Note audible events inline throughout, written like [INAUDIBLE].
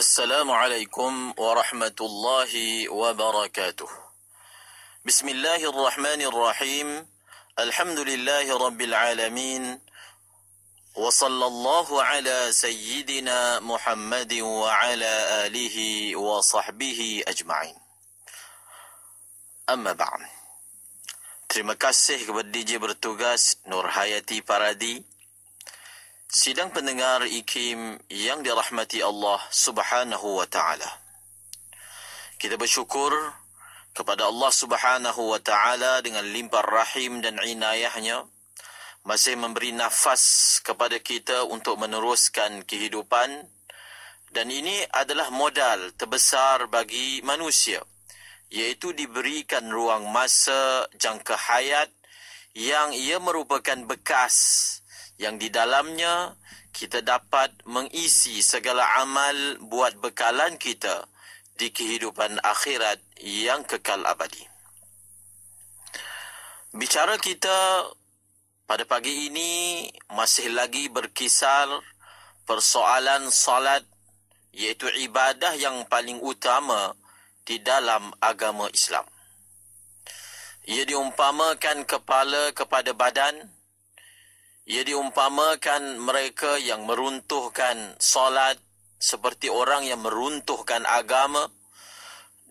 السلام عليكم ورحمة الله وبركاته بسم الله الرحمن الرحيم الحمد لله رب العالمين وصلى الله على سيدنا محمد وعلى آله وصحبه أجمعين أما بعد Terima kasih kepada DJ bertugas Nur Hayati Paradi Sidang pendengar IKIM yang dirahmati Allah Subhanahu wa taala. Kita bersyukur kepada Allah Subhanahu wa taala dengan limpah rahim dan inayahnya masih memberi nafas kepada kita untuk meneruskan kehidupan dan ini adalah modal terbesar bagi manusia iaitu diberikan ruang masa jangka hayat yang ia merupakan bekas yang di dalamnya kita dapat mengisi segala amal buat bekalan kita di kehidupan akhirat yang kekal abadi. Bicara kita pada pagi ini masih lagi berkisar persoalan salat iaitu ibadah yang paling utama di dalam agama Islam. Ia diumpamakan kepala kepada badan, ia diumpamakan mereka yang meruntuhkan solat seperti orang yang meruntuhkan agama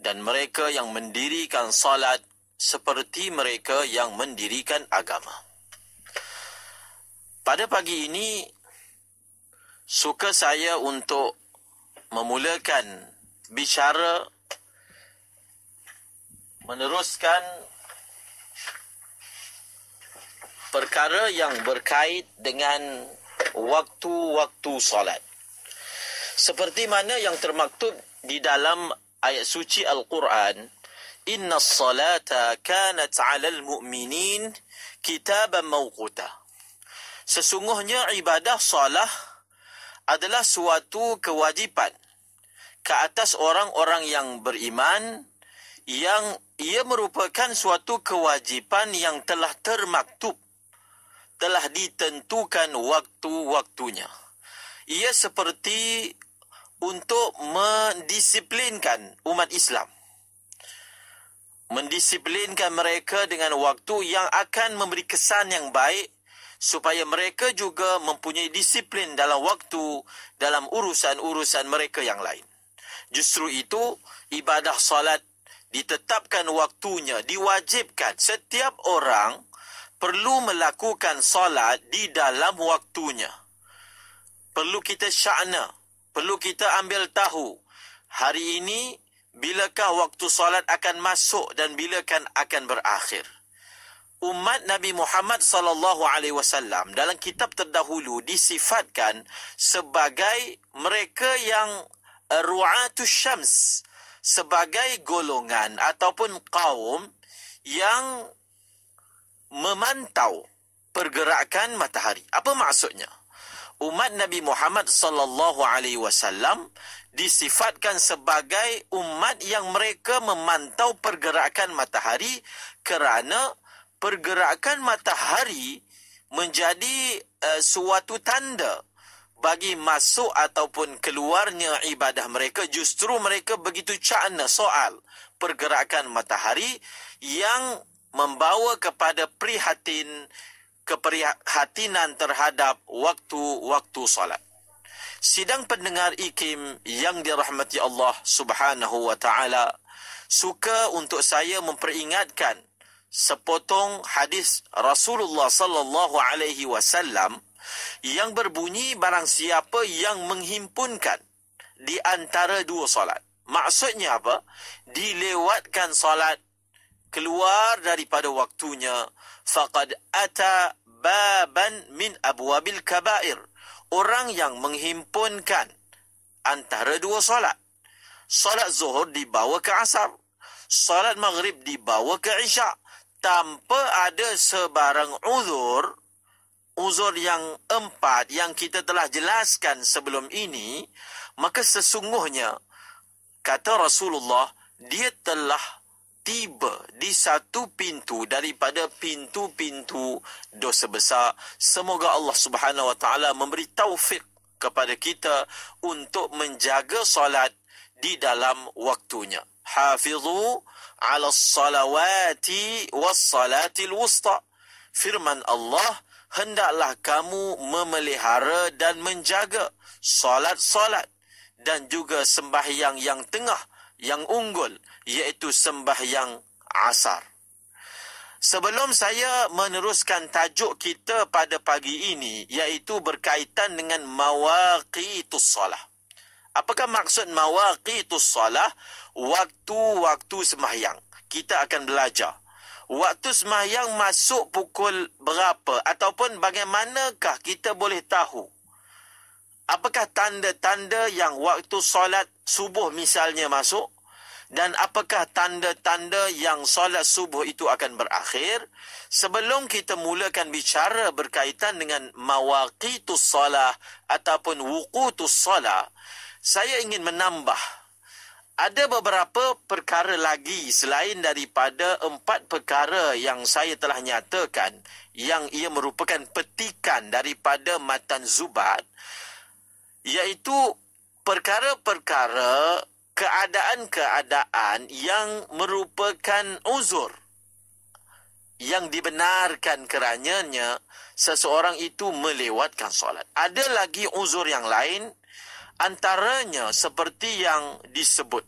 dan mereka yang mendirikan solat seperti mereka yang mendirikan agama. Pada pagi ini suka saya untuk memulakan bicara meneruskan perkara yang berkait dengan waktu-waktu solat. Seperti mana yang termaktub di dalam ayat suci Al-Quran, Inna salata kanat alal mu'minin kitaban mawquta. Sesungguhnya ibadah solat adalah suatu kewajipan ke atas orang-orang yang beriman yang ia merupakan suatu kewajipan yang telah termaktub telah ditentukan waktu-waktunya. Ia seperti untuk mendisiplinkan umat Islam. Mendisiplinkan mereka dengan waktu yang akan memberi kesan yang baik supaya mereka juga mempunyai disiplin dalam waktu dalam urusan-urusan mereka yang lain. Justru itu ibadah solat ditetapkan waktunya, diwajibkan setiap orang perlu melakukan solat di dalam waktunya. Perlu kita syakna, perlu kita ambil tahu hari ini bilakah waktu solat akan masuk dan bilakan akan berakhir. Umat Nabi Muhammad sallallahu alaihi wasallam dalam kitab terdahulu disifatkan sebagai mereka yang eh, ru'atu syams sebagai golongan ataupun kaum yang memantau pergerakan matahari. Apa maksudnya? Umat Nabi Muhammad sallallahu alaihi wasallam disifatkan sebagai umat yang mereka memantau pergerakan matahari kerana pergerakan matahari menjadi uh, suatu tanda bagi masuk ataupun keluarnya ibadah mereka justru mereka begitu cakna soal pergerakan matahari yang membawa kepada prihatin keprihatinan terhadap waktu-waktu solat. Sidang pendengar IKIM yang dirahmati Allah Subhanahu wa taala suka untuk saya memperingatkan sepotong hadis Rasulullah sallallahu alaihi wasallam yang berbunyi barang siapa yang menghimpunkan di antara dua solat. Maksudnya apa? Dilewatkan solat keluar daripada waktunya faqad ata baban min abwabil kaba'ir orang yang menghimpunkan antara dua solat solat zuhur dibawa ke asar solat maghrib dibawa ke isya tanpa ada sebarang uzur uzur yang empat yang kita telah jelaskan sebelum ini maka sesungguhnya kata Rasulullah dia telah tiba di satu pintu daripada pintu-pintu dosa besar. Semoga Allah Subhanahu Wa Taala memberi taufik kepada kita untuk menjaga solat di dalam waktunya. Hafizu ala salawati was salatil wusta. Firman Allah, hendaklah kamu memelihara dan menjaga solat-solat dan juga sembahyang yang tengah yang unggul iaitu sembahyang asar. Sebelum saya meneruskan tajuk kita pada pagi ini iaitu berkaitan dengan mawaqitus solah. Apakah maksud mawaqitus solah? Waktu-waktu sembahyang. Kita akan belajar. Waktu sembahyang masuk pukul berapa ataupun bagaimanakah kita boleh tahu? Apakah tanda-tanda yang waktu solat subuh misalnya masuk? dan apakah tanda-tanda yang solat subuh itu akan berakhir sebelum kita mulakan bicara berkaitan dengan mawaqitus solah ataupun wuqutus solah saya ingin menambah ada beberapa perkara lagi selain daripada empat perkara yang saya telah nyatakan yang ia merupakan petikan daripada matan zubat iaitu perkara-perkara keadaan-keadaan yang merupakan uzur yang dibenarkan kerananya seseorang itu melewatkan solat. Ada lagi uzur yang lain antaranya seperti yang disebut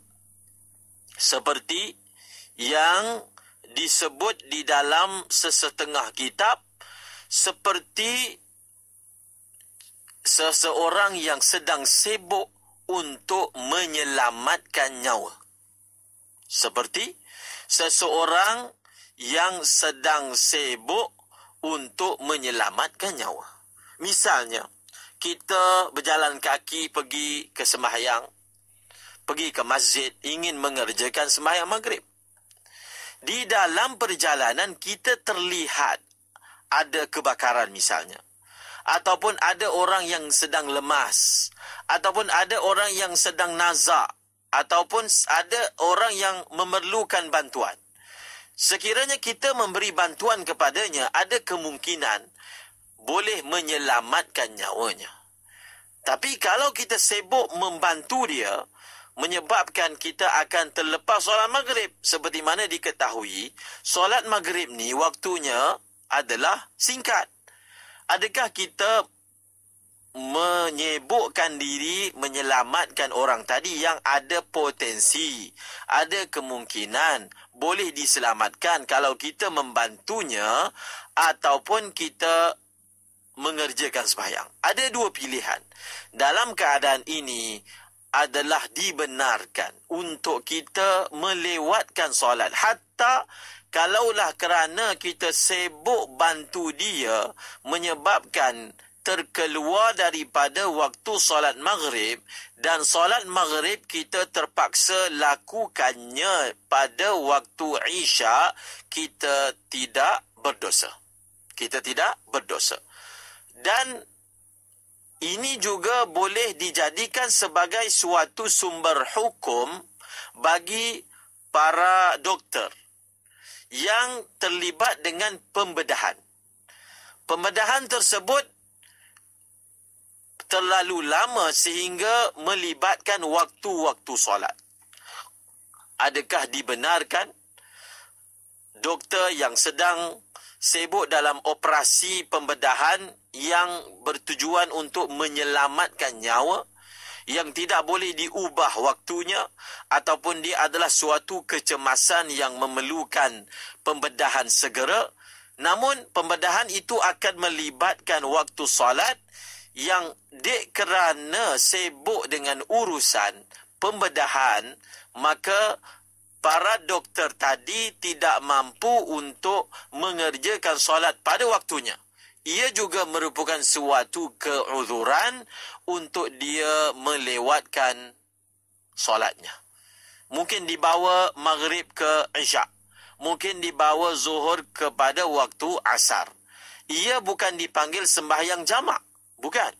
seperti yang disebut di dalam sesetengah kitab seperti seseorang yang sedang sibuk untuk menyelamatkan nyawa. Seperti seseorang yang sedang sibuk untuk menyelamatkan nyawa. Misalnya, kita berjalan kaki pergi ke sembahyang, pergi ke masjid ingin mengerjakan sembahyang maghrib. Di dalam perjalanan kita terlihat ada kebakaran misalnya ataupun ada orang yang sedang lemas ataupun ada orang yang sedang nazak ataupun ada orang yang memerlukan bantuan sekiranya kita memberi bantuan kepadanya ada kemungkinan boleh menyelamatkan nyawanya tapi kalau kita sibuk membantu dia menyebabkan kita akan terlepas solat maghrib seperti mana diketahui solat maghrib ni waktunya adalah singkat adakah kita menyebukkan diri menyelamatkan orang tadi yang ada potensi, ada kemungkinan boleh diselamatkan kalau kita membantunya ataupun kita mengerjakan sembahyang. Ada dua pilihan. Dalam keadaan ini adalah dibenarkan untuk kita melewatkan solat hatta Kalaulah kerana kita sibuk bantu dia menyebabkan terkeluar daripada waktu solat maghrib dan solat maghrib kita terpaksa lakukannya pada waktu isya kita tidak berdosa kita tidak berdosa dan ini juga boleh dijadikan sebagai suatu sumber hukum bagi para doktor yang terlibat dengan pembedahan. Pembedahan tersebut terlalu lama sehingga melibatkan waktu-waktu solat. Adakah dibenarkan doktor yang sedang sibuk dalam operasi pembedahan yang bertujuan untuk menyelamatkan nyawa? yang tidak boleh diubah waktunya ataupun dia adalah suatu kecemasan yang memerlukan pembedahan segera namun pembedahan itu akan melibatkan waktu solat yang dek kerana sibuk dengan urusan pembedahan maka para doktor tadi tidak mampu untuk mengerjakan solat pada waktunya ia juga merupakan suatu keuzuran untuk dia melewatkan solatnya. Mungkin dibawa maghrib ke isyak. Mungkin dibawa zuhur kepada waktu asar. Ia bukan dipanggil sembahyang jamak. Bukan.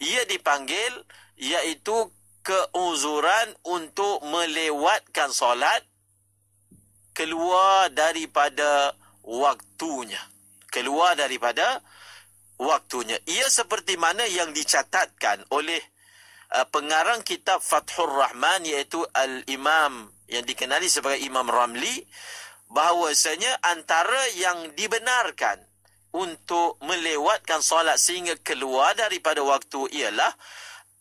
Ia dipanggil iaitu keuzuran untuk melewatkan solat keluar daripada waktunya. Keluar daripada waktunya waktunya. Ia seperti mana yang dicatatkan oleh uh, pengarang kitab Fathur Rahman iaitu Al-Imam yang dikenali sebagai Imam Ramli bahawasanya antara yang dibenarkan untuk melewatkan solat sehingga keluar daripada waktu ialah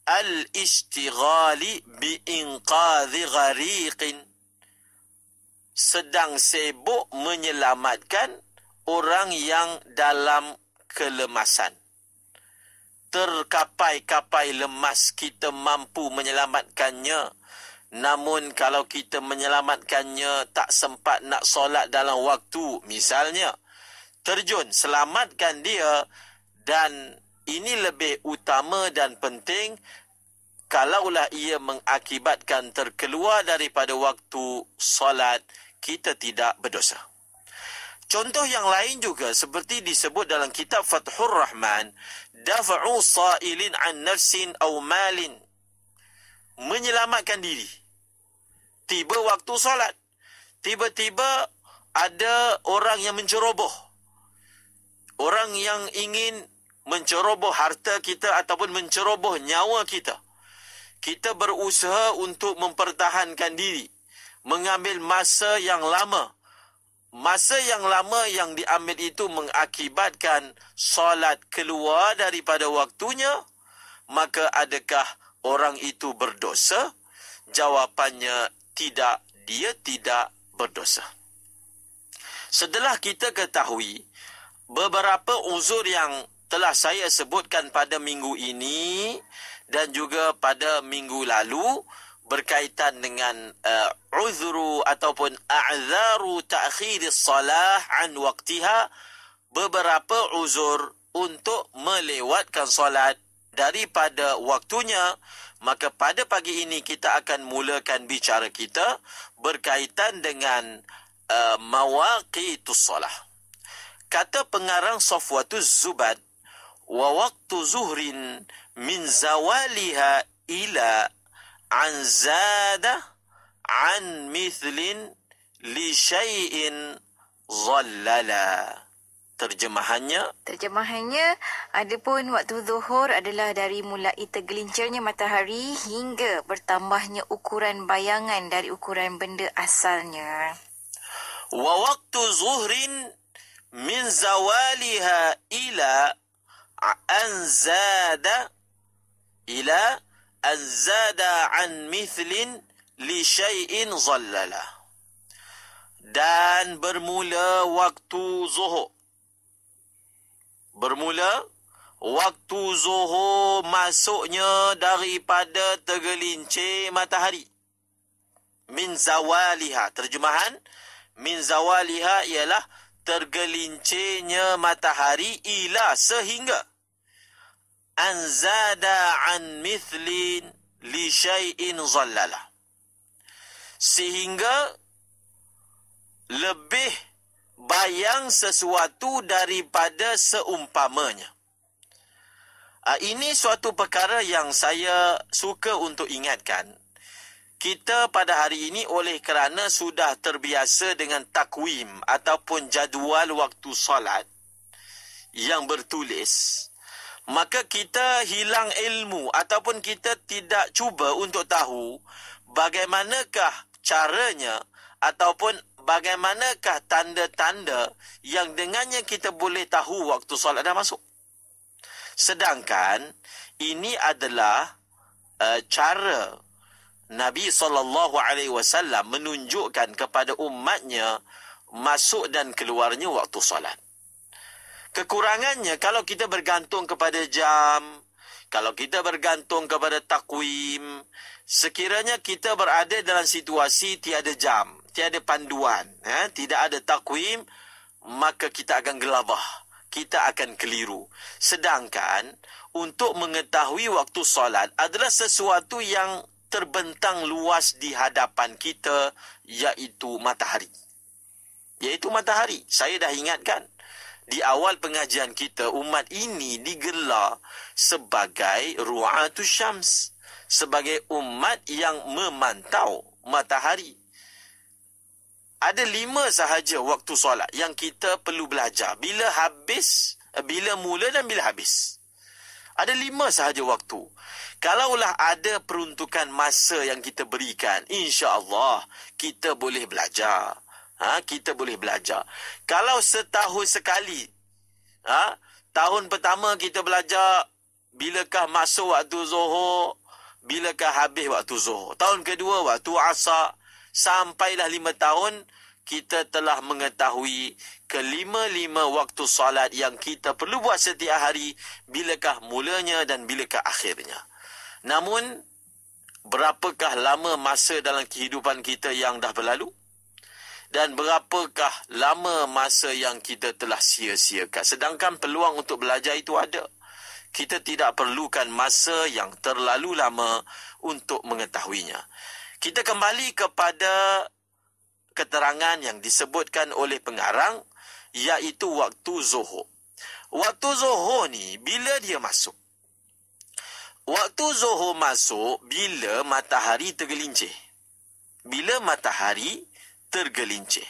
al-ishtighali bi inqadhi ghariqin sedang sibuk menyelamatkan orang yang dalam kelemasan. Terkapai-kapai lemas kita mampu menyelamatkannya. Namun kalau kita menyelamatkannya tak sempat nak solat dalam waktu misalnya. Terjun selamatkan dia dan ini lebih utama dan penting kalaulah ia mengakibatkan terkeluar daripada waktu solat kita tidak berdosa. Contoh yang lain juga seperti disebut dalam kitab Fathur Rahman, dafa'u sa'ilin an nafsin aw malin. Menyelamatkan diri. Tiba waktu solat, tiba-tiba ada orang yang menceroboh. Orang yang ingin menceroboh harta kita ataupun menceroboh nyawa kita. Kita berusaha untuk mempertahankan diri. Mengambil masa yang lama masa yang lama yang diambil itu mengakibatkan solat keluar daripada waktunya, maka adakah orang itu berdosa? Jawapannya tidak, dia tidak berdosa. Setelah kita ketahui beberapa unsur yang telah saya sebutkan pada minggu ini dan juga pada minggu lalu, berkaitan dengan uh, uzru ataupun a'zaru ta'khiris salah an waqtiha beberapa uzur untuk melewatkan solat daripada waktunya maka pada pagi ini kita akan mulakan bicara kita berkaitan dengan uh, mawaqitus salah kata pengarang Safwatuz Zubad wa waqtu zuhrin min zawaliha ila an zada an mithlin li syai'in zallala. Terjemahannya? Terjemahannya, adapun waktu zuhur adalah dari mulai tergelincirnya matahari hingga bertambahnya ukuran bayangan dari ukuran benda asalnya. Wa waktu zuhrin min zawaliha ila anzada ila an zada an mithlin li syai'in zallala. Dan bermula waktu zuhur. Bermula waktu zuhur masuknya daripada tergelincir matahari. Min zawaliha. Terjemahan. Min zawaliha ialah tergelincirnya matahari ila sehingga an zada an mithlin li syai'in zallalah. Sehingga lebih bayang sesuatu daripada seumpamanya. Ah, ini suatu perkara yang saya suka untuk ingatkan. Kita pada hari ini oleh kerana sudah terbiasa dengan takwim ataupun jadual waktu solat yang bertulis maka kita hilang ilmu ataupun kita tidak cuba untuk tahu bagaimanakah caranya ataupun bagaimanakah tanda-tanda yang dengannya kita boleh tahu waktu solat dah masuk. Sedangkan ini adalah uh, cara Nabi saw menunjukkan kepada umatnya masuk dan keluarnya waktu solat. Kekurangannya kalau kita bergantung kepada jam, kalau kita bergantung kepada takwim, sekiranya kita berada dalam situasi tiada jam, tiada panduan, ya, tidak ada takwim, maka kita akan gelabah, kita akan keliru. Sedangkan untuk mengetahui waktu solat adalah sesuatu yang terbentang luas di hadapan kita, iaitu matahari. Iaitu matahari. Saya dah ingatkan, di awal pengajian kita umat ini digelar sebagai ru'atu syams sebagai umat yang memantau matahari ada lima sahaja waktu solat yang kita perlu belajar bila habis eh, bila mula dan bila habis ada lima sahaja waktu kalaulah ada peruntukan masa yang kita berikan insya-Allah kita boleh belajar ha, kita boleh belajar. Kalau setahun sekali, ha, tahun pertama kita belajar, bilakah masuk waktu zuhur, bilakah habis waktu zuhur. Tahun kedua waktu asar, sampailah lima tahun, kita telah mengetahui kelima-lima waktu salat yang kita perlu buat setiap hari, bilakah mulanya dan bilakah akhirnya. Namun, berapakah lama masa dalam kehidupan kita yang dah berlalu? dan berapakah lama masa yang kita telah sia-siakan. Sedangkan peluang untuk belajar itu ada. Kita tidak perlukan masa yang terlalu lama untuk mengetahuinya. Kita kembali kepada keterangan yang disebutkan oleh pengarang iaitu waktu zuhur. Waktu zuhur ni bila dia masuk? Waktu zuhur masuk bila matahari tergelincir. Bila matahari tergelincir.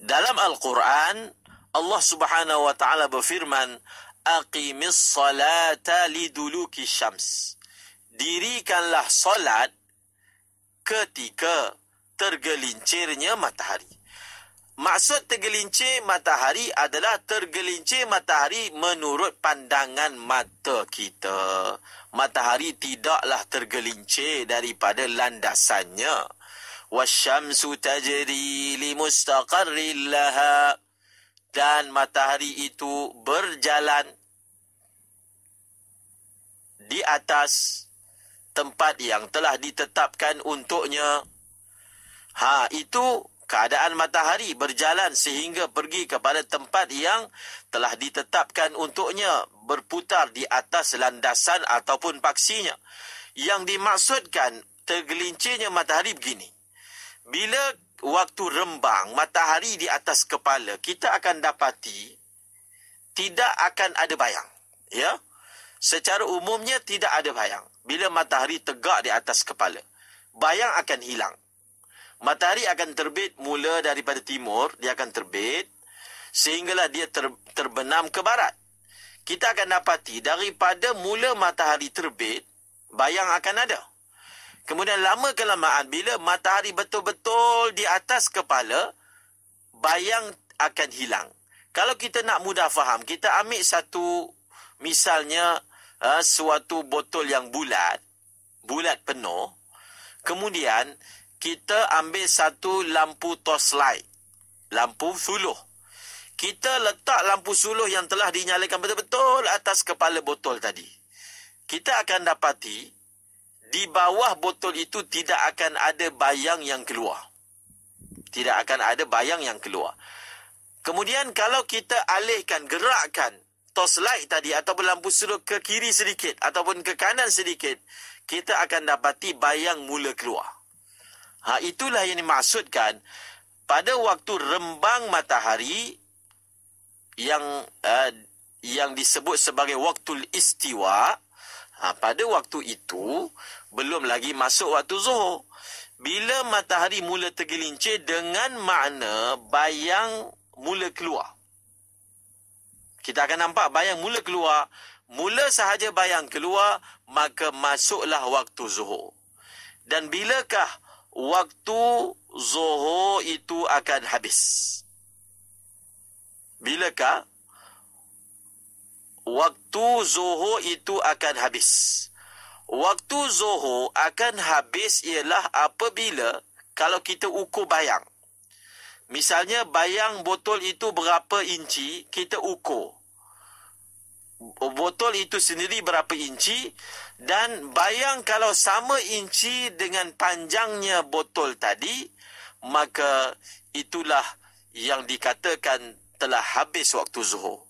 Dalam Al-Quran, Allah subhanahu wa ta'ala berfirman, Aqimis salat li dulu syams. Dirikanlah solat ketika tergelincirnya matahari. Maksud tergelincir matahari adalah tergelincir matahari menurut pandangan mata kita. Matahari tidaklah tergelincir daripada landasannya. والشمس تجري لمستقر لها dan matahari itu berjalan di atas tempat yang telah ditetapkan untuknya ha itu keadaan matahari berjalan sehingga pergi kepada tempat yang telah ditetapkan untuknya berputar di atas landasan ataupun paksinya yang dimaksudkan tergelincirnya matahari begini bila waktu rembang matahari di atas kepala kita akan dapati tidak akan ada bayang ya secara umumnya tidak ada bayang bila matahari tegak di atas kepala bayang akan hilang matahari akan terbit mula daripada timur dia akan terbit sehinggalah dia ter, terbenam ke barat kita akan dapati daripada mula matahari terbit bayang akan ada Kemudian lama kelamaan bila matahari betul-betul di atas kepala, bayang akan hilang. Kalau kita nak mudah faham, kita ambil satu misalnya uh, suatu botol yang bulat, bulat penuh. Kemudian kita ambil satu lampu torchlight, lampu suluh. Kita letak lampu suluh yang telah dinyalakan betul-betul atas kepala botol tadi. Kita akan dapati di bawah botol itu tidak akan ada bayang yang keluar. Tidak akan ada bayang yang keluar. Kemudian kalau kita alihkan, gerakkan tos light tadi atau lampu suruh ke kiri sedikit ataupun ke kanan sedikit, kita akan dapati bayang mula keluar. Ha, itulah yang dimaksudkan pada waktu rembang matahari yang uh, yang disebut sebagai waktu istiwa, ha, pada waktu itu, belum lagi masuk waktu zuhur. Bila matahari mula tergelincir dengan makna bayang mula keluar. Kita akan nampak bayang mula keluar. Mula sahaja bayang keluar, maka masuklah waktu zuhur. Dan bilakah waktu zuhur itu akan habis? Bilakah waktu zuhur itu akan habis? Bilakah? waktu zohor akan habis ialah apabila kalau kita ukur bayang. Misalnya bayang botol itu berapa inci, kita ukur. Botol itu sendiri berapa inci dan bayang kalau sama inci dengan panjangnya botol tadi, maka itulah yang dikatakan telah habis waktu zohor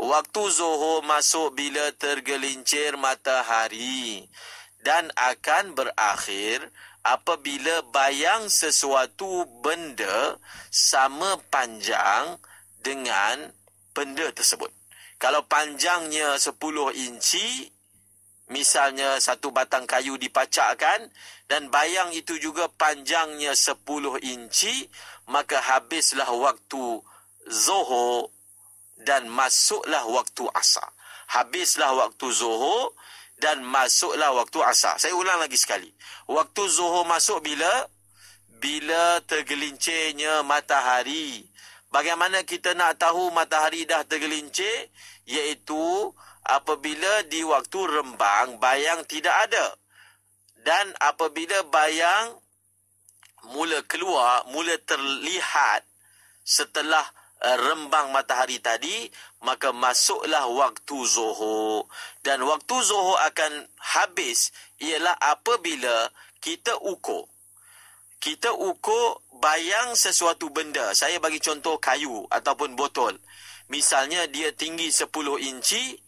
waktu zohor masuk bila tergelincir matahari dan akan berakhir apabila bayang sesuatu benda sama panjang dengan benda tersebut. Kalau panjangnya 10 inci, misalnya satu batang kayu dipacakkan dan bayang itu juga panjangnya 10 inci, maka habislah waktu zohor dan masuklah waktu asar. Habislah waktu zuhur dan masuklah waktu asar. Saya ulang lagi sekali. Waktu zuhur masuk bila? Bila tergelincirnya matahari. Bagaimana kita nak tahu matahari dah tergelincir? Iaitu apabila di waktu rembang bayang tidak ada. Dan apabila bayang mula keluar, mula terlihat setelah Eh, rembang matahari tadi, maka masuklah waktu zuhur. Dan waktu zuhur akan habis ialah apabila kita ukur. Kita ukur bayang sesuatu benda. Saya bagi contoh kayu ataupun botol. Misalnya dia tinggi 10 inci,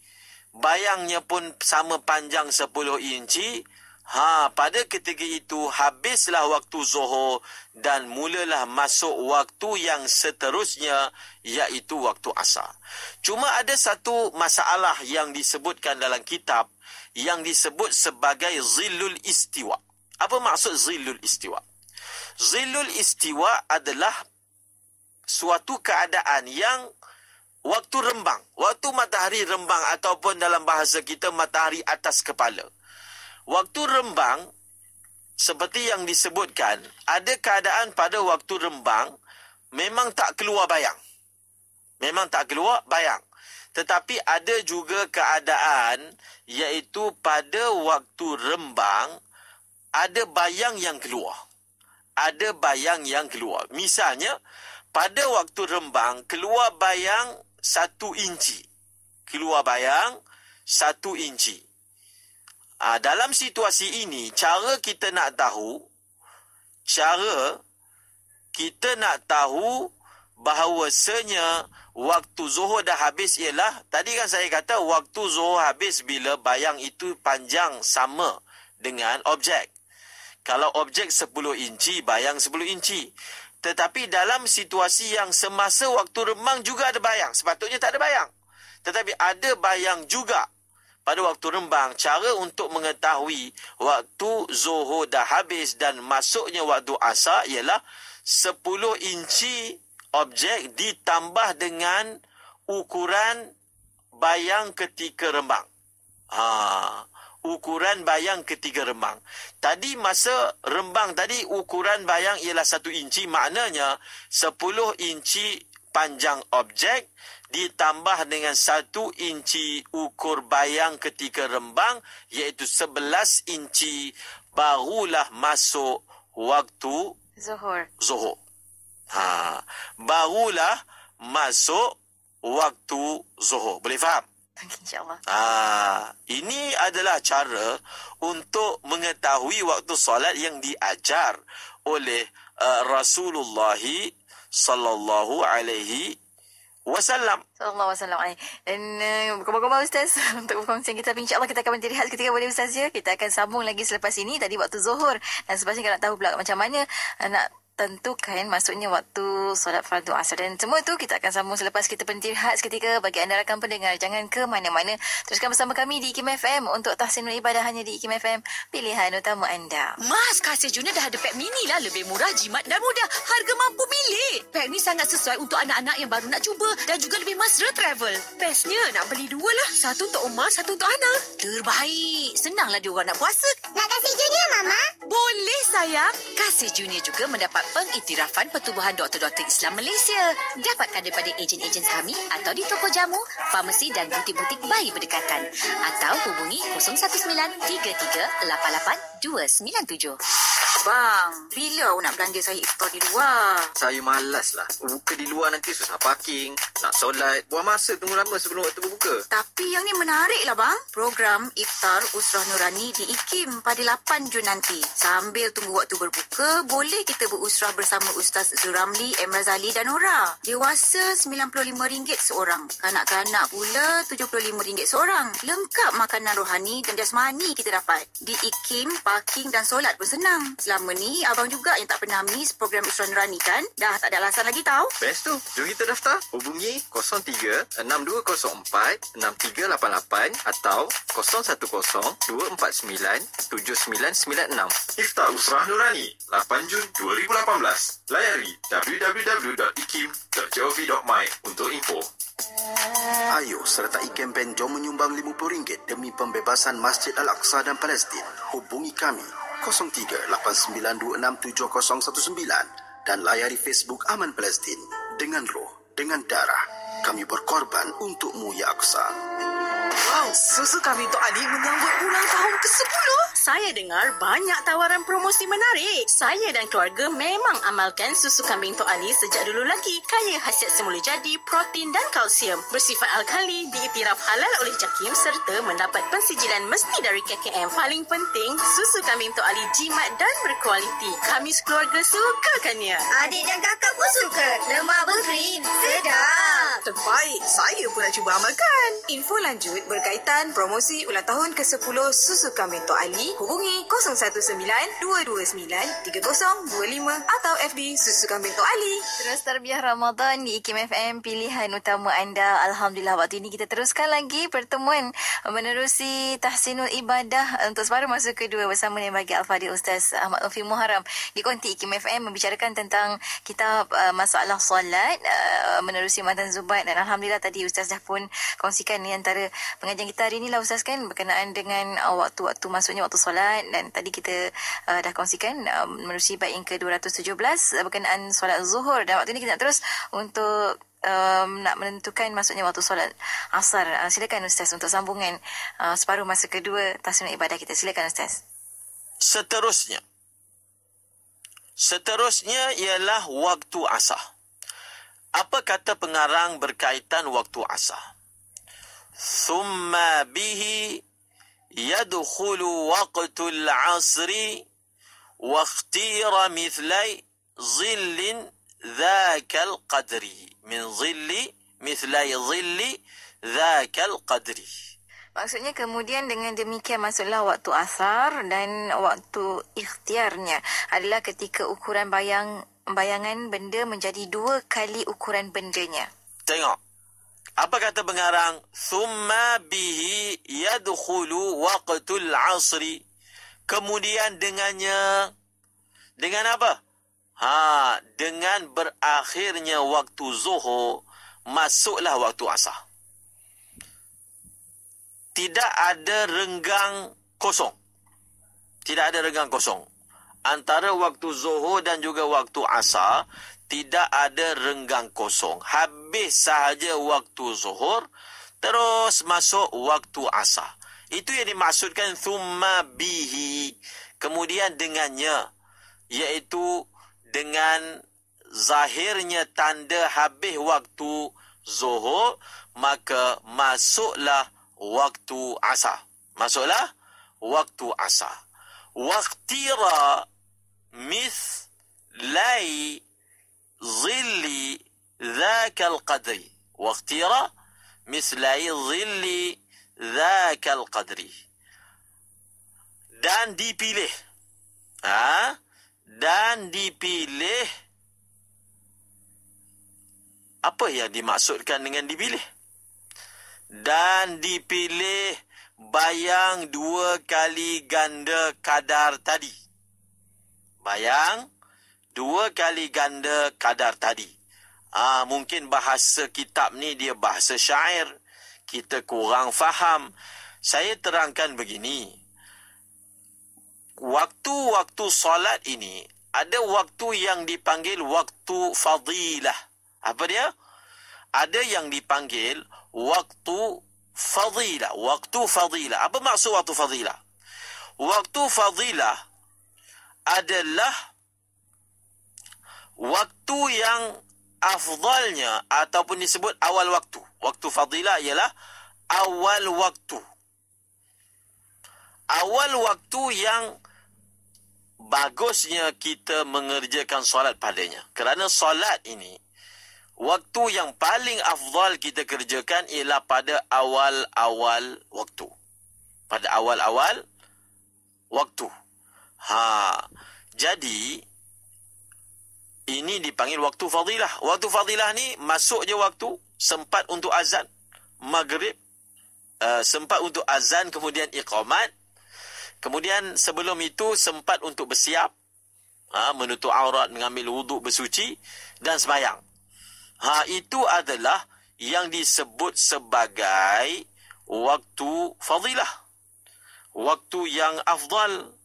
bayangnya pun sama panjang 10 inci, Ha, pada ketika itu habislah waktu zohor dan mulalah masuk waktu yang seterusnya iaitu waktu Asar. Cuma ada satu masalah yang disebutkan dalam kitab yang disebut sebagai zilul istiwa. Apa maksud zilul istiwa? Zilul istiwa adalah suatu keadaan yang waktu rembang, waktu matahari rembang ataupun dalam bahasa kita matahari atas kepala. Waktu rembang, seperti yang disebutkan, ada keadaan pada waktu rembang memang tak keluar bayang. Memang tak keluar bayang. Tetapi ada juga keadaan iaitu pada waktu rembang ada bayang yang keluar. Ada bayang yang keluar. Misalnya, pada waktu rembang keluar bayang satu inci. Keluar bayang satu inci. Aa, ah, dalam situasi ini, cara kita nak tahu, cara kita nak tahu bahawasanya waktu zohor dah habis ialah, tadi kan saya kata waktu zohor habis bila bayang itu panjang sama dengan objek. Kalau objek 10 inci, bayang 10 inci. Tetapi dalam situasi yang semasa waktu remang juga ada bayang. Sepatutnya tak ada bayang. Tetapi ada bayang juga pada waktu rembang cara untuk mengetahui waktu zuhur dah habis dan masuknya waktu asar ialah 10 inci objek ditambah dengan ukuran bayang ketika rembang. Ha, ukuran bayang ketika rembang. Tadi masa rembang tadi ukuran bayang ialah 1 inci maknanya 10 inci panjang objek ditambah dengan 1 inci ukur bayang ketika rembang iaitu 11 inci barulah masuk waktu zuhur. Zuhur. Ha, barulah masuk waktu zuhur. Boleh faham? [LAUGHS] InsyaAllah. Ah, ini adalah cara untuk mengetahui waktu solat yang diajar oleh uh, Rasulullah sallallahu alaihi wasallam. Sallallahu wasallam. Eh, dan uh, eh, kembali-kembali Ustaz [LAUGHS] untuk perkongsian kita. Allah kita akan menjadi hal ketika boleh Ustaz ya. Kita akan sambung lagi selepas ini. Tadi waktu zuhur. Dan sebab ni kita nak tahu pula macam mana eh, nak Tentu tentukan masuknya waktu solat fardu asar dan semua itu kita akan sambung selepas kita berhenti rehat seketika bagi anda rakan pendengar jangan ke mana-mana teruskan bersama kami di IKIM FM untuk tahsinul ibadah hanya di IKIM FM pilihan utama anda Mas kasih Juna dah ada pack mini lah lebih murah jimat dan mudah harga mampu milik pack ni sangat sesuai untuk anak-anak yang baru nak cuba dan juga lebih mesra travel bestnya nak beli dua lah satu untuk Oma satu untuk Ana terbaik senanglah dia orang nak puasa nak kasih Junior Mama boleh sayang kasih Junior juga mendapat pengiktirafan pertubuhan doktor-doktor Islam Malaysia. Dapatkan daripada ejen-ejen kami atau di toko jamu, farmasi dan butik-butik bayi berdekatan. Atau hubungi 019 33 88 297. Bang, bila awak nak belanja saya iftar di luar? Saya malas lah. Buka di luar nanti susah parking, nak solat. Buang masa tunggu lama sebelum waktu berbuka. Tapi yang ni menarik lah bang. Program Iftar Usrah Nurani di IKIM pada 8 Jun nanti. Sambil tunggu waktu berbuka, boleh kita berusrah bersama Ustaz Zuramli, Emrazali dan Nora. Dewasa RM95 seorang. Kanak-kanak pula RM75 seorang. Lengkap makanan rohani dan jasmani kita dapat. Di IKIM, parking dan solat pun senang selama ni abang juga yang tak pernah miss program Isra Nurani kan? Dah tak ada alasan lagi tau. Best tu. Jom kita daftar. Hubungi 0362046388 atau 0102497996. Iftar Usrah Nurani 8 Jun 2018. Layari www.ikim.gov.my untuk info. Ayo sertai kempen Jom Menyumbang RM50 demi pembebasan Masjid Al-Aqsa dan Palestin. Hubungi kami 0377 4555 0389267019 dan layari Facebook Aman Palestin dengan roh, dengan darah. Kami berkorban untukmu, Ya Aksa. Wow, susu kami untuk adik menyambut ulang tahun ke-10 saya dengar banyak tawaran promosi menarik. Saya dan keluarga memang amalkan susu kambing Tok Ali sejak dulu lagi. Kaya khasiat semula jadi, protein dan kalsium. Bersifat alkali, diiktiraf halal oleh Jakim serta mendapat persijilan mesti dari KKM. Paling penting, susu kambing Tok Ali jimat dan berkualiti. Kami sekeluarga sukakannya. Adik dan kakak pun suka. Lemak berkrim, sedap. Terbaik, saya pun nak cuba amalkan. Info lanjut berkaitan promosi ulang tahun ke-10 susu kambing Tok Ali hubungi 019-229-3025 atau FB Susu Kambing Tok Ali. Terus terbiar Ramadan di IKIM FM, pilihan utama anda. Alhamdulillah, waktu ini kita teruskan lagi pertemuan menerusi tahsinul ibadah untuk separuh masa kedua bersama dengan bagi Al-Fadhil Ustaz Ahmad Ufi Muharram. Di konti IKIM FM membicarakan tentang kitab uh, masalah solat uh, menerusi Matan Zubat dan Alhamdulillah tadi Ustaz dah pun kongsikan ni antara pengajian kita hari ni lah Ustaz kan berkenaan dengan uh, waktu-waktu maksudnya waktu solat dan tadi kita uh, dah kongsikan um, menerusi bait yang ke-217 uh, berkenaan solat zuhur dan waktu ini kita nak terus untuk um, nak menentukan maksudnya waktu solat asar. Uh, silakan Ustaz untuk sambungan uh, separuh masa kedua tasmin ibadah kita. Silakan Ustaz. Seterusnya. Seterusnya ialah waktu asah. Apa kata pengarang berkaitan waktu asah? Thumma bihi يدخل وقت العصر واختير مثل ظل ذاك القدر من ظل مثل ظل ذاك القدر Maksudnya kemudian dengan demikian masuklah waktu asar dan waktu ikhtiarnya adalah ketika ukuran bayang bayangan benda menjadi dua kali ukuran bendanya. Tengok. Apa kata pengarang? Thumma bihi yadkhulu waqtul asri. Kemudian dengannya dengan apa? Ha, dengan berakhirnya waktu zuhur masuklah waktu asar. Tidak ada renggang kosong. Tidak ada renggang kosong. Antara waktu zuhur dan juga waktu asar, tidak ada renggang kosong. Habis sahaja waktu zuhur, terus masuk waktu asar. Itu yang dimaksudkan thumma bihi. Kemudian dengannya, iaitu dengan zahirnya tanda habis waktu zuhur, maka masuklah waktu asar. Masuklah waktu asar. Waktira mith lai ظل ذاك القدر واختير مثل ظل ذاك القدر dan dipilih ha dan dipilih apa yang dimaksudkan dengan dipilih dan dipilih bayang dua kali ganda kadar tadi bayang dua kali ganda kadar tadi. ha, mungkin bahasa kitab ni dia bahasa syair. Kita kurang faham. Saya terangkan begini. Waktu-waktu solat ini ada waktu yang dipanggil waktu fadilah. Apa dia? Ada yang dipanggil waktu fadilah. Waktu fadilah. Apa maksud waktu fadilah? Waktu fadilah adalah waktu yang afdalnya ataupun disebut awal waktu. Waktu fadilah ialah awal waktu. Awal waktu yang bagusnya kita mengerjakan solat padanya. Kerana solat ini, waktu yang paling afdal kita kerjakan ialah pada awal-awal waktu. Pada awal-awal waktu. Ha, jadi ini dipanggil waktu fadilah. Waktu fadilah ni masuk je waktu sempat untuk azan maghrib uh, sempat untuk azan kemudian iqamat kemudian sebelum itu sempat untuk bersiap ha, menutup aurat mengambil wuduk bersuci dan sembahyang ha itu adalah yang disebut sebagai waktu fadilah waktu yang afdal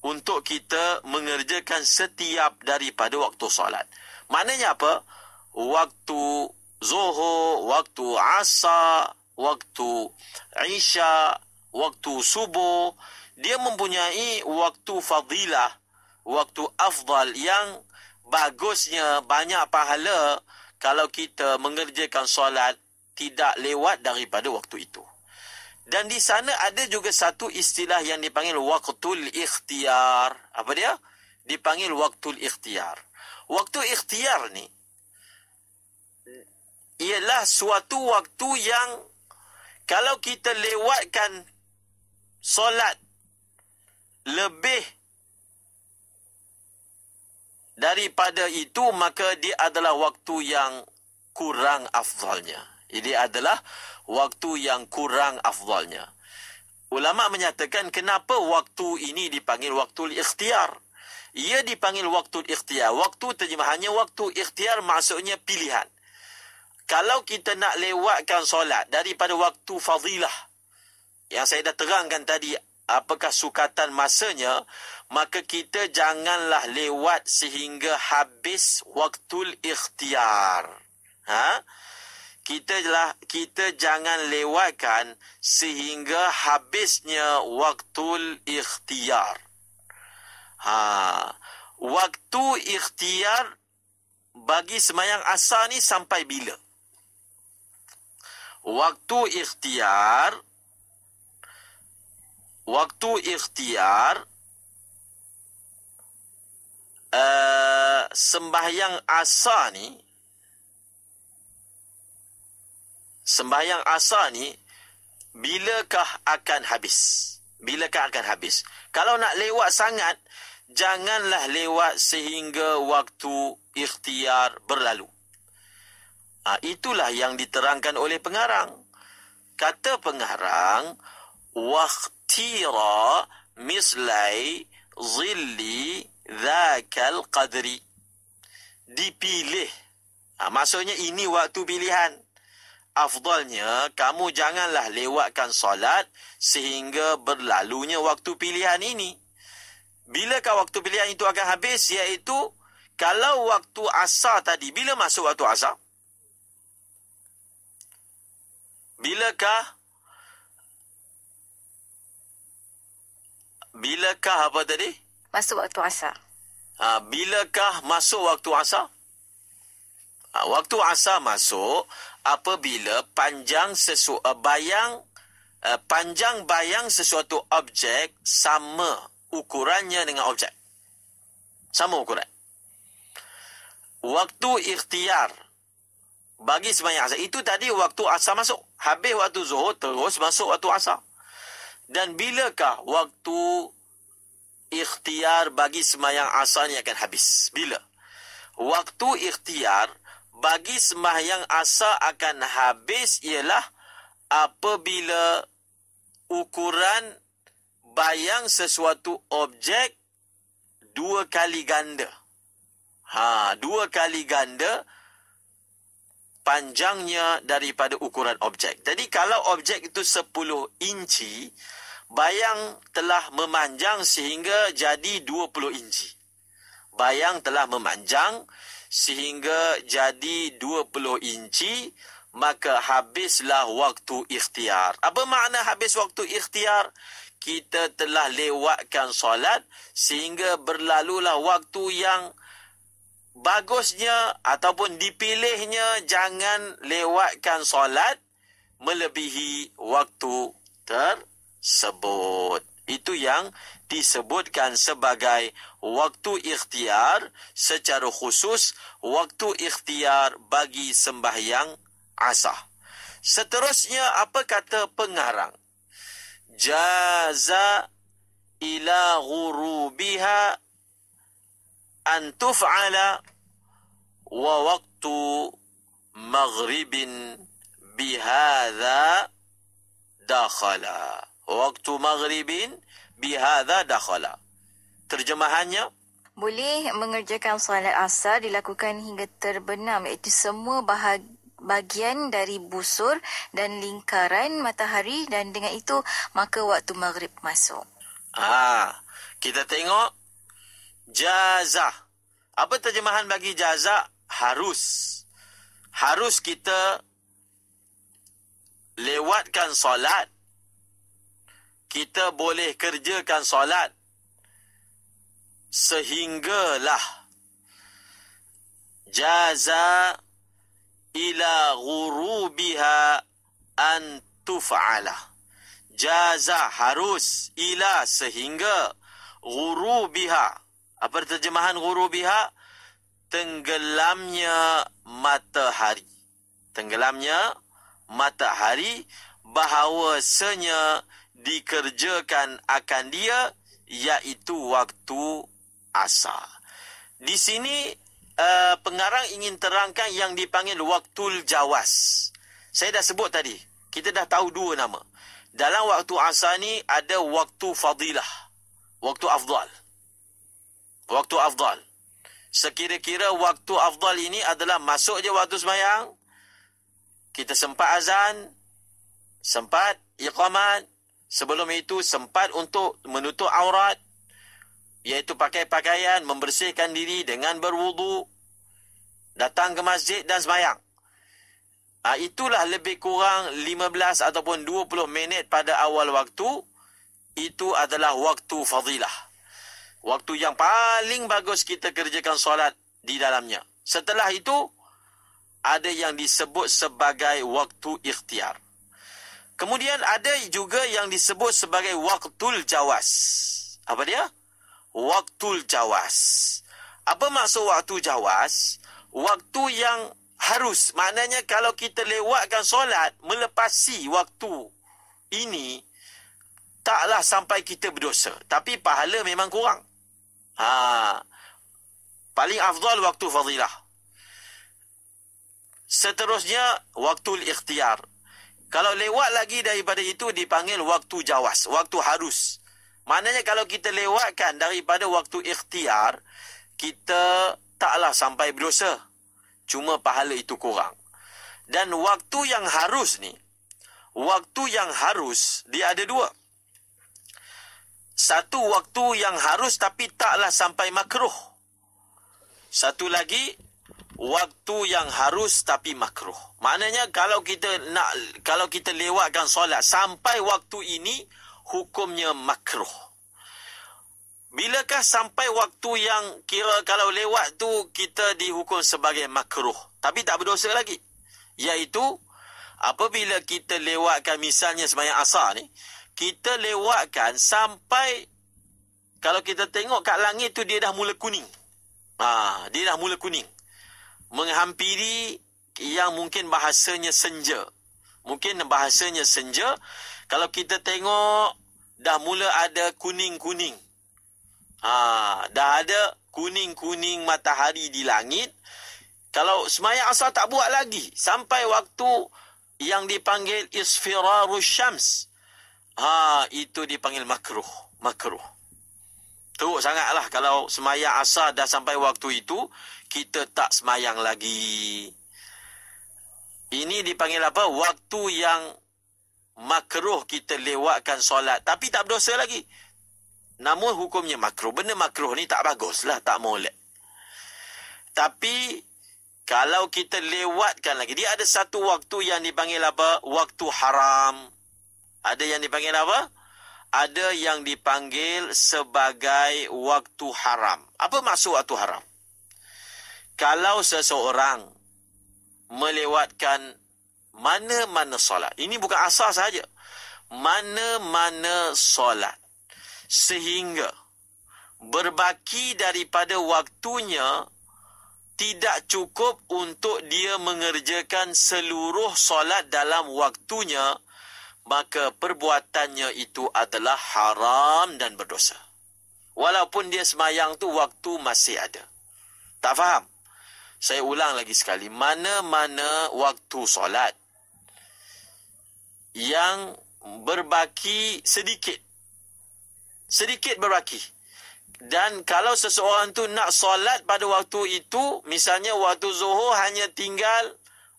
untuk kita mengerjakan setiap daripada waktu solat. Maknanya apa? Waktu zuhur, waktu asar, waktu isya, waktu subuh, dia mempunyai waktu fadilah, waktu afdal yang bagusnya banyak pahala kalau kita mengerjakan solat tidak lewat daripada waktu itu. Dan di sana ada juga satu istilah yang dipanggil waqtul ikhtiar. Apa dia? Dipanggil waqtul ikhtiar. Waktu ikhtiar ni ialah suatu waktu yang kalau kita lewatkan solat lebih daripada itu maka dia adalah waktu yang kurang afdalnya ini adalah waktu yang kurang afdalnya. Ulama menyatakan kenapa waktu ini dipanggil waktu ikhtiar. Ia dipanggil waktu ikhtiar. Waktu terjemahannya waktu ikhtiar maksudnya pilihan. Kalau kita nak lewatkan solat daripada waktu fadilah yang saya dah terangkan tadi apakah sukatan masanya maka kita janganlah lewat sehingga habis waktu ikhtiar. Ha? kita lah kita jangan lewatkan sehingga habisnya waktu ikhtiar. Ha, waktu ikhtiar bagi semayang asar ni sampai bila? Waktu ikhtiar waktu ikhtiar uh, sembahyang asar ni sembahyang asar ni bilakah akan habis? Bilakah akan habis? Kalau nak lewat sangat, janganlah lewat sehingga waktu ikhtiar berlalu. Ha, itulah yang diterangkan oleh pengarang. Kata pengarang, Waktira mislai zilli zakal qadri. Dipilih. Ha, maksudnya ini waktu pilihan afdalnya kamu janganlah lewatkan solat sehingga berlalunya waktu pilihan ini. Bila Bilakah waktu pilihan itu akan habis? Iaitu kalau waktu asar tadi, bila masuk waktu asar? Bilakah Bilakah apa tadi? Masuk waktu asar. Ha, bilakah masuk waktu asar? Ah, waktu asar masuk apabila panjang sesuatu eh, bayang eh, panjang bayang sesuatu objek sama ukurannya dengan objek. Sama ukuran. Waktu ikhtiar bagi sembahyang asar. Itu tadi waktu asar masuk. Habis waktu zuhur terus masuk waktu asar. Dan bilakah waktu ikhtiar bagi sembahyang asar ni akan habis? Bila? Waktu ikhtiar bagi sembahyang asar akan habis ialah apabila ukuran bayang sesuatu objek dua kali ganda. Ha, dua kali ganda panjangnya daripada ukuran objek. Jadi kalau objek itu 10 inci, bayang telah memanjang sehingga jadi 20 inci. Bayang telah memanjang sehingga jadi 20 inci maka habislah waktu ikhtiar apa makna habis waktu ikhtiar kita telah lewatkan solat sehingga berlalulah waktu yang bagusnya ataupun dipilihnya jangan lewatkan solat melebihi waktu tersebut itu yang disebutkan sebagai waktu ikhtiar secara khusus waktu ikhtiar bagi sembahyang asah. Seterusnya apa kata pengarang? Jaza ila ghurubiha an tuf'ala wa waktu maghribin bihadha dakhala. Waktu maghribin bihadha dakhala. Terjemahannya, boleh mengerjakan solat asar dilakukan hingga terbenam iaitu semua bahagian bagian dari busur dan lingkaran matahari dan dengan itu maka waktu maghrib masuk. Ah, kita tengok jazah. Apa terjemahan bagi jazah? Harus. Harus kita lewatkan solat kita boleh kerjakan solat sehinggalah jaza ila ghurubiha an tuf'ala jaza harus ila sehingga ghurubiha apa terjemahan ghurubiha tenggelamnya matahari tenggelamnya matahari bahawasanya senya dikerjakan akan dia iaitu waktu asar. Di sini uh, pengarang ingin terangkan yang dipanggil waktu jawas. Saya dah sebut tadi, kita dah tahu dua nama. Dalam waktu asar ni ada waktu fadilah, waktu afdal. Waktu afdal. Sekira-kira waktu afdal ini adalah masuk je waktu semayang, kita sempat azan, sempat iqamat, sebelum itu sempat untuk menutup aurat iaitu pakai pakaian membersihkan diri dengan berwudu datang ke masjid dan sembahyang ha, itulah lebih kurang 15 ataupun 20 minit pada awal waktu itu adalah waktu fadilah waktu yang paling bagus kita kerjakan solat di dalamnya setelah itu ada yang disebut sebagai waktu ikhtiar Kemudian ada juga yang disebut sebagai waktul jawas. Apa dia? Waktul jawas. Apa maksud waktu jawas? Waktu yang harus. Maknanya kalau kita lewatkan solat, melepasi waktu ini, taklah sampai kita berdosa. Tapi pahala memang kurang. Ha. Paling afdal waktu fadilah. Seterusnya, waktu ikhtiar. Kalau lewat lagi daripada itu dipanggil waktu jawas, waktu harus. Maknanya kalau kita lewatkan daripada waktu ikhtiar, kita taklah sampai berdosa. Cuma pahala itu kurang. Dan waktu yang harus ni, waktu yang harus dia ada dua. Satu waktu yang harus tapi taklah sampai makruh. Satu lagi waktu yang harus tapi makruh. Maknanya kalau kita nak kalau kita lewatkan solat sampai waktu ini hukumnya makruh. Bilakah sampai waktu yang kira kalau lewat tu kita dihukum sebagai makruh tapi tak berdosa lagi? Iaitu apabila kita lewatkan misalnya sembahyang asar ni, kita lewatkan sampai kalau kita tengok kat langit tu dia dah mula kuning. Ha, dia dah mula kuning menghampiri yang mungkin bahasanya senja. Mungkin bahasanya senja. Kalau kita tengok dah mula ada kuning-kuning. Ha, dah ada kuning-kuning matahari di langit. Kalau semayang asal tak buat lagi. Sampai waktu yang dipanggil isfirarus syams. Ha, itu dipanggil makruh. Makruh teruk lah kalau semayang asar dah sampai waktu itu kita tak semayang lagi ini dipanggil apa waktu yang makruh kita lewatkan solat tapi tak berdosa lagi namun hukumnya makruh benda makruh ni tak bagus lah, tak molek tapi kalau kita lewatkan lagi dia ada satu waktu yang dipanggil apa waktu haram ada yang dipanggil apa ada yang dipanggil sebagai waktu haram. Apa maksud waktu haram? Kalau seseorang melewatkan mana-mana solat. Ini bukan asal saja. Mana-mana solat. Sehingga berbaki daripada waktunya tidak cukup untuk dia mengerjakan seluruh solat dalam waktunya maka perbuatannya itu adalah haram dan berdosa. Walaupun dia semayang tu waktu masih ada. Tak faham? Saya ulang lagi sekali. Mana-mana waktu solat yang berbaki sedikit. Sedikit berbaki. Dan kalau seseorang tu nak solat pada waktu itu, misalnya waktu zuhur hanya tinggal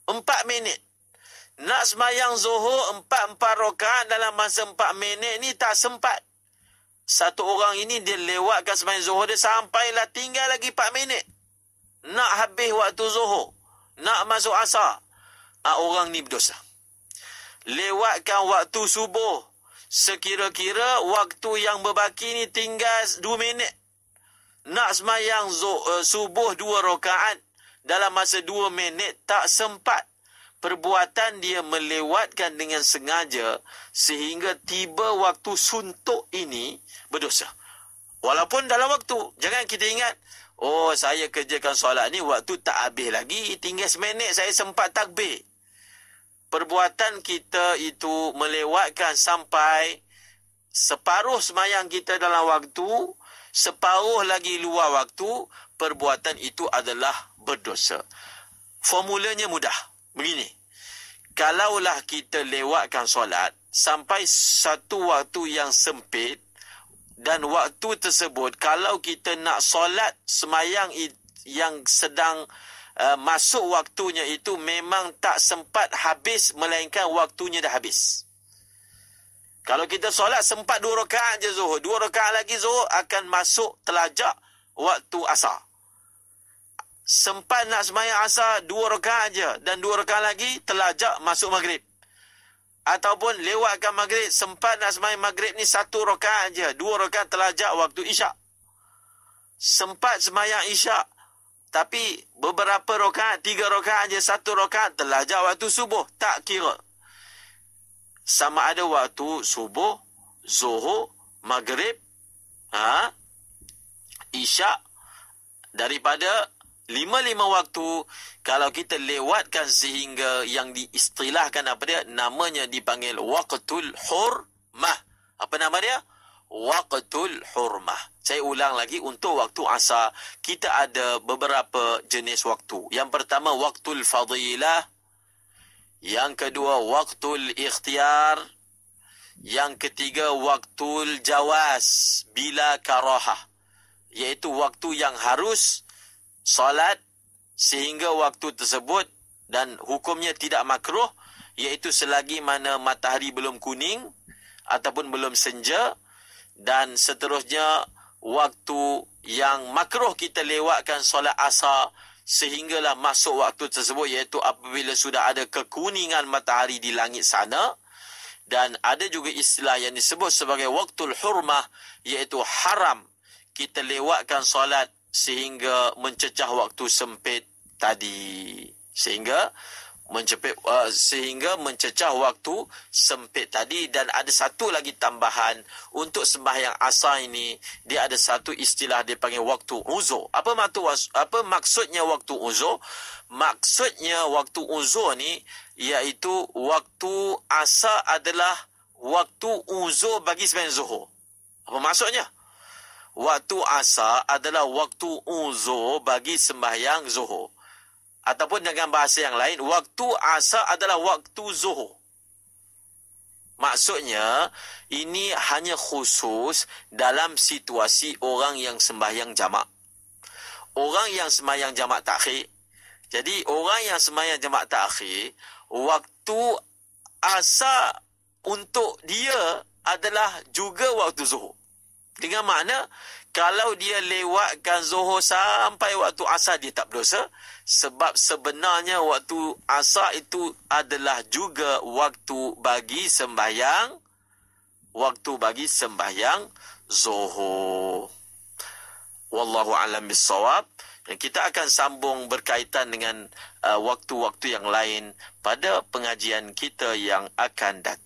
4 minit. Nak semayang zuhur empat-empat rokaat dalam masa empat minit ni tak sempat. Satu orang ini dia lewatkan semayang zuhur dia sampailah tinggal lagi empat minit. Nak habis waktu zuhur. Nak masuk asar. Ha, orang ni berdosa. Lewatkan waktu subuh. Sekira-kira waktu yang berbaki ni tinggal dua minit. Nak semayang zuh, eh, uh, subuh dua rokaat dalam masa dua minit tak sempat perbuatan dia melewatkan dengan sengaja sehingga tiba waktu suntuk ini berdosa. Walaupun dalam waktu, jangan kita ingat, oh saya kerjakan solat ni waktu tak habis lagi, tinggal seminit saya sempat takbir. Perbuatan kita itu melewatkan sampai separuh semayang kita dalam waktu, separuh lagi luar waktu, perbuatan itu adalah berdosa. Formulanya mudah begini. Kalaulah kita lewatkan solat sampai satu waktu yang sempit dan waktu tersebut kalau kita nak solat semayang yang sedang uh, masuk waktunya itu memang tak sempat habis melainkan waktunya dah habis. Kalau kita solat sempat dua rakaat je Zuhur. Dua rakaat lagi Zuhur akan masuk telajak waktu asar sempat nak semayang asa dua rekaan je dan dua rekaan lagi telajak masuk maghrib. Ataupun lewatkan maghrib, sempat nak semayang maghrib ni satu rekaan je, dua rekaan telajak waktu isyak. Sempat semayang isyak, tapi beberapa rekaan, tiga rekaan je, satu rekaan telajak waktu subuh, tak kira. Sama ada waktu subuh, zuhur, maghrib, ha? isyak, daripada lima-lima waktu kalau kita lewatkan sehingga yang diistilahkan apa dia namanya dipanggil waqtul hurmah apa nama dia waqtul hurmah saya ulang lagi untuk waktu asar kita ada beberapa jenis waktu yang pertama waqtul fadilah yang kedua waqtul ikhtiar yang ketiga waqtul jawas bila karahah iaitu waktu yang harus salat sehingga waktu tersebut dan hukumnya tidak makruh iaitu selagi mana matahari belum kuning ataupun belum senja dan seterusnya waktu yang makruh kita lewatkan solat asar sehinggalah masuk waktu tersebut iaitu apabila sudah ada kekuningan matahari di langit sana dan ada juga istilah yang disebut sebagai waktu hurmah iaitu haram kita lewatkan solat sehingga mencecah waktu sempit tadi sehingga mencepit uh, sehingga mencecah waktu sempit tadi dan ada satu lagi tambahan untuk sembahyang asar ini dia ada satu istilah dia panggil waktu uzur apa maksud apa maksudnya waktu uzur maksudnya waktu uzur ni iaitu waktu asar adalah waktu uzur bagi sembahyang zuhur apa maksudnya Waktu asa adalah waktu uzur bagi sembahyang zuhur. Ataupun dengan bahasa yang lain, waktu asa adalah waktu zuhur. Maksudnya, ini hanya khusus dalam situasi orang yang sembahyang jamak. Orang yang sembahyang jamak takhir. Jadi, orang yang sembahyang jamak takhir, waktu asa untuk dia adalah juga waktu zuhur. Dengan makna kalau dia lewatkan zuhur sampai waktu asar dia tak berdosa sebab sebenarnya waktu asar itu adalah juga waktu bagi sembahyang waktu bagi sembahyang zuhur. Wallahu alam bisawab. Dan kita akan sambung berkaitan dengan uh, waktu-waktu yang lain pada pengajian kita yang akan datang.